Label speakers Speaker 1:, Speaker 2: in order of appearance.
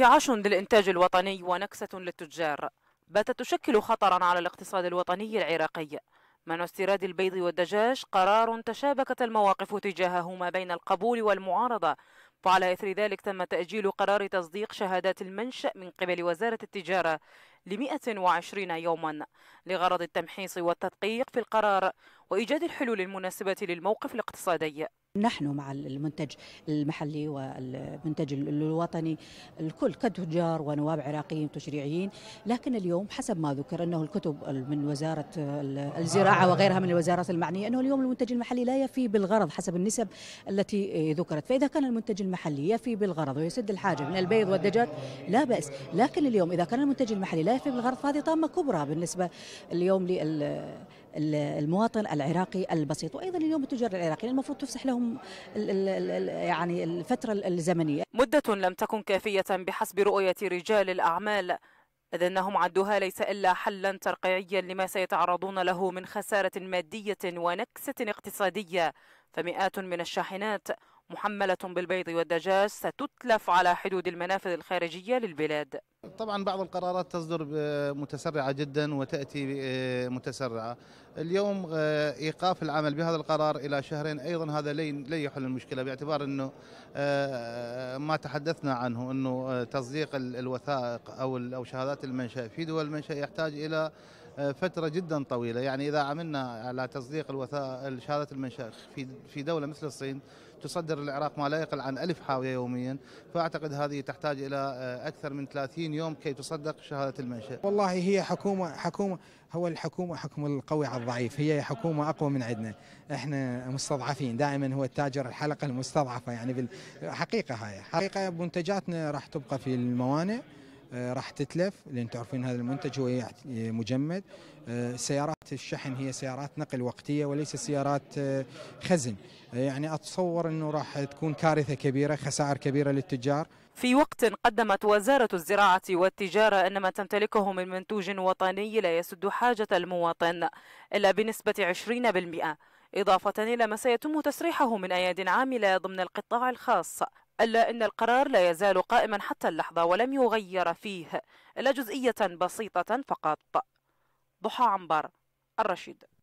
Speaker 1: ارتعاش للإنتاج الوطني ونكسة للتجار باتت تشكل خطرا على الاقتصاد الوطني العراقي منع استيراد البيض والدجاج قرار تشابكت المواقف تجاههما بين القبول والمعارضة وعلى إثر ذلك تم تأجيل قرار تصديق شهادات المنشأ من قبل وزارة التجارة ل 120 يوما لغرض التمحيص والتدقيق في القرار وإيجاد الحلول المناسبة للموقف الاقتصادي
Speaker 2: نحن مع المنتج المحلي والمنتج الوطني الكل كتجار ونواب عراقيين تشريعيين لكن اليوم حسب ما ذكر انه الكتب من وزاره الزراعه وغيرها من الوزارات المعنيه انه اليوم المنتج المحلي لا يفي بالغرض حسب النسب التي ذكرت فاذا كان المنتج المحلي يفي بالغرض ويسد الحاجه من البيض والدجاج لا باس لكن اليوم اذا كان المنتج المحلي لا يفي بالغرض فهذه طامه كبرى بالنسبه اليوم لل المواطن العراقي البسيط وايضا اليوم التجار العراقيين المفروض تفسح لهم يعني الفترة الزمنية مدة لم تكن كافية بحسب
Speaker 1: رؤية رجال الأعمال إذ أنهم عدوها ليس إلا حلا ترقيعيا لما سيتعرضون له من خسارة مادية ونكسة اقتصادية فمئات من الشاحنات محملة بالبيض والدجاج ستتلف على حدود المنافذ الخارجية للبلاد
Speaker 3: طبعا بعض القرارات تصدر متسرعة جدا وتأتي متسرعة اليوم آه، إيقاف العمل بهذا القرار إلى شهرين أيضا هذا لا يحل المشكلة باعتبار أنه آه، ما تحدثنا عنه أنه آه، تصديق الوثائق أو شهادات المنشأ في دول المنشأ يحتاج إلى فترة جدا طويلة يعني إذا عملنا على تصديق الوثائق شهادة المنشأ في في دولة مثل الصين تصدر العراق ما لا يقل عن ألف حاوية يوميا فأعتقد هذه تحتاج إلى أكثر من 30 يوم كي تصدق شهادة المنشأ
Speaker 4: والله هي حكومة حكومة هو الحكومة حكم القوي على الضعيف هي حكومة أقوى من عندنا احنا مستضعفين دائما هو التاجر الحلقة المستضعفة يعني حقيقة هاي حقيقة منتجاتنا راح تبقى في الموانئ آه، راح تتلف لان تعرفين هذا المنتج هو مجمد آه، سيارات الشحن هي سيارات نقل وقتيه وليس سيارات آه، خزن يعني اتصور انه راح تكون كارثه كبيره خسائر كبيره للتجار في وقت قدمت
Speaker 1: وزارة الزراعة والتجارة أن ما تمتلكه من منتوج وطني لا يسد حاجة المواطن إلا بنسبة 20% إضافة إلى ما سيتم تسريحه من أياد عاملة ضمن القطاع الخاص إلا أن القرار لا يزال قائما حتى اللحظة ولم يغير فيه إلا جزئية بسيطة فقط ضحى عنبر الرشيد